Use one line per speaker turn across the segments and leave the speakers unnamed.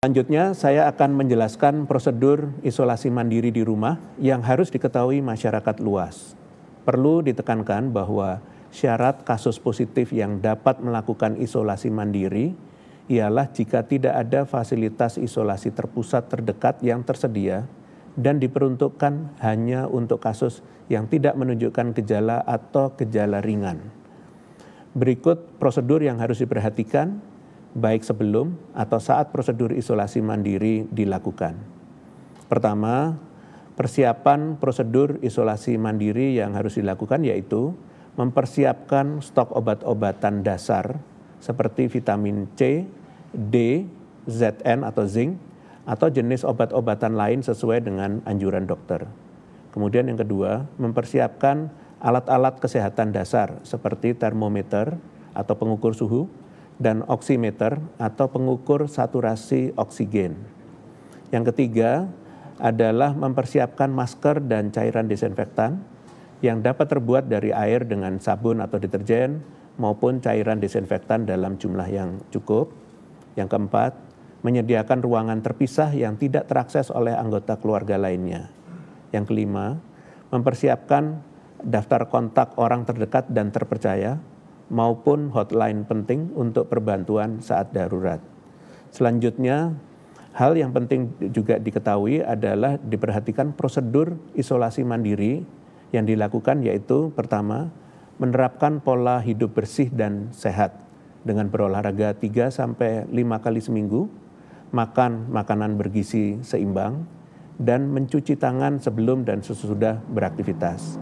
Selanjutnya, saya akan menjelaskan prosedur isolasi mandiri di rumah yang harus diketahui masyarakat luas. Perlu ditekankan bahwa syarat kasus positif yang dapat melakukan isolasi mandiri ialah jika tidak ada fasilitas isolasi terpusat terdekat yang tersedia dan diperuntukkan hanya untuk kasus yang tidak menunjukkan gejala atau gejala ringan. Berikut prosedur yang harus diperhatikan baik sebelum atau saat prosedur isolasi mandiri dilakukan. Pertama, persiapan prosedur isolasi mandiri yang harus dilakukan yaitu mempersiapkan stok obat-obatan dasar seperti vitamin C, D, ZN atau zinc atau jenis obat-obatan lain sesuai dengan anjuran dokter. Kemudian yang kedua, mempersiapkan alat-alat kesehatan dasar seperti termometer atau pengukur suhu, dan oximeter atau pengukur saturasi oksigen. Yang ketiga adalah mempersiapkan masker dan cairan disinfektan yang dapat terbuat dari air dengan sabun atau deterjen maupun cairan disinfektan dalam jumlah yang cukup. Yang keempat, menyediakan ruangan terpisah yang tidak terakses oleh anggota keluarga lainnya. Yang kelima, mempersiapkan daftar kontak orang terdekat dan terpercaya maupun hotline penting untuk perbantuan saat darurat. Selanjutnya, hal yang penting juga diketahui adalah diperhatikan prosedur isolasi mandiri yang dilakukan yaitu pertama, menerapkan pola hidup bersih dan sehat dengan berolahraga 3 sampai 5 kali seminggu, makan makanan bergizi seimbang, dan mencuci tangan sebelum dan sesudah beraktivitas.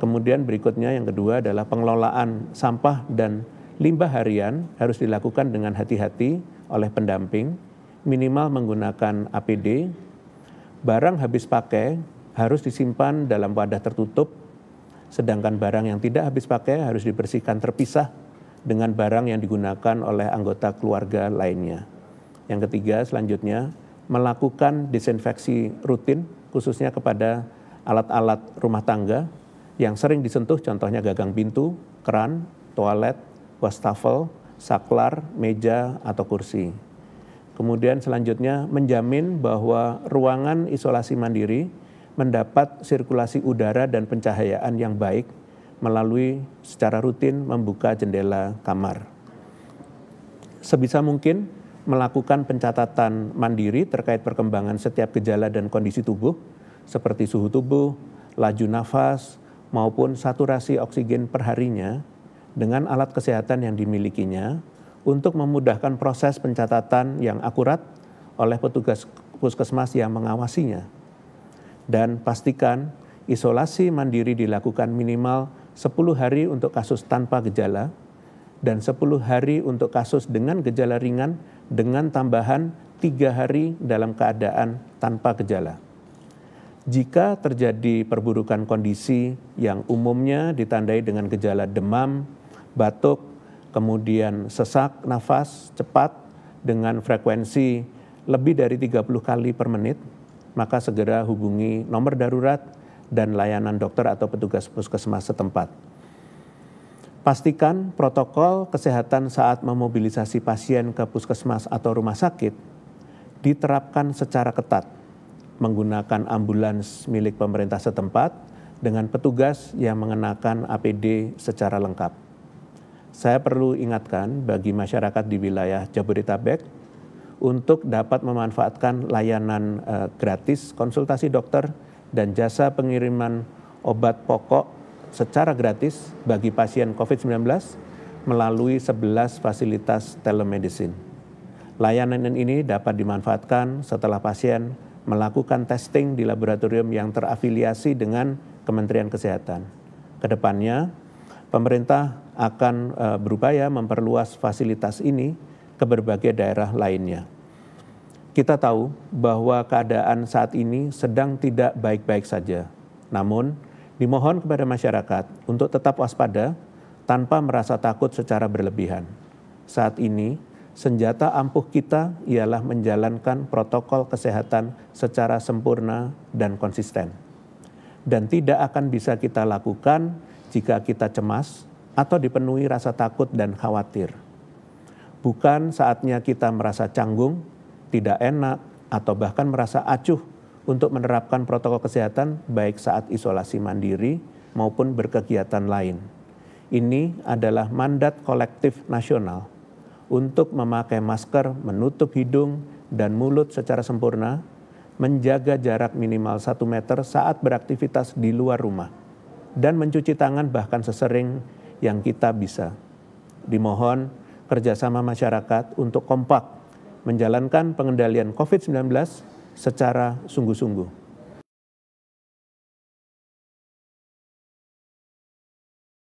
Kemudian berikutnya yang kedua adalah pengelolaan sampah dan limbah harian harus dilakukan dengan hati-hati oleh pendamping, minimal menggunakan APD. Barang habis pakai harus disimpan dalam wadah tertutup, sedangkan barang yang tidak habis pakai harus dibersihkan terpisah dengan barang yang digunakan oleh anggota keluarga lainnya. Yang ketiga, selanjutnya melakukan disinfeksi rutin, khususnya kepada alat-alat rumah tangga yang sering disentuh contohnya gagang pintu, keran, toilet, wastafel, saklar, meja, atau kursi. Kemudian selanjutnya menjamin bahwa ruangan isolasi mandiri mendapat sirkulasi udara dan pencahayaan yang baik melalui secara rutin membuka jendela kamar. Sebisa mungkin melakukan pencatatan mandiri terkait perkembangan setiap gejala dan kondisi tubuh seperti suhu tubuh, laju nafas, maupun saturasi oksigen perharinya dengan alat kesehatan yang dimilikinya untuk memudahkan proses pencatatan yang akurat oleh petugas puskesmas yang mengawasinya. Dan pastikan isolasi mandiri dilakukan minimal 10 hari untuk kasus tanpa gejala dan 10 hari untuk kasus dengan gejala ringan dengan tambahan tiga hari dalam keadaan tanpa gejala jika terjadi perburukan kondisi yang umumnya ditandai dengan gejala demam, batuk, kemudian sesak nafas cepat dengan frekuensi lebih dari 30 kali per menit, maka segera hubungi nomor darurat dan layanan dokter atau petugas puskesmas setempat. Pastikan protokol kesehatan saat memobilisasi pasien ke puskesmas atau rumah sakit diterapkan secara ketat menggunakan ambulans milik pemerintah setempat dengan petugas yang mengenakan APD secara lengkap. Saya perlu ingatkan bagi masyarakat di wilayah Jabodetabek untuk dapat memanfaatkan layanan uh, gratis konsultasi dokter dan jasa pengiriman obat pokok secara gratis bagi pasien COVID-19 melalui 11 fasilitas telemedicine. Layanan ini dapat dimanfaatkan setelah pasien melakukan testing di laboratorium yang terafiliasi dengan Kementerian Kesehatan. Kedepannya, pemerintah akan e, berupaya memperluas fasilitas ini ke berbagai daerah lainnya. Kita tahu bahwa keadaan saat ini sedang tidak baik-baik saja. Namun, dimohon kepada masyarakat untuk tetap waspada tanpa merasa takut secara berlebihan. Saat ini, Senjata ampuh kita ialah menjalankan protokol kesehatan secara sempurna dan konsisten. Dan tidak akan bisa kita lakukan jika kita cemas atau dipenuhi rasa takut dan khawatir. Bukan saatnya kita merasa canggung, tidak enak, atau bahkan merasa acuh untuk menerapkan protokol kesehatan baik saat isolasi mandiri maupun berkegiatan lain. Ini adalah mandat kolektif nasional untuk memakai masker, menutup hidung dan mulut secara sempurna, menjaga jarak minimal 1 meter saat beraktivitas di luar rumah, dan mencuci tangan bahkan sesering yang kita bisa. Dimohon kerjasama masyarakat untuk kompak menjalankan pengendalian COVID-19 secara sungguh-sungguh.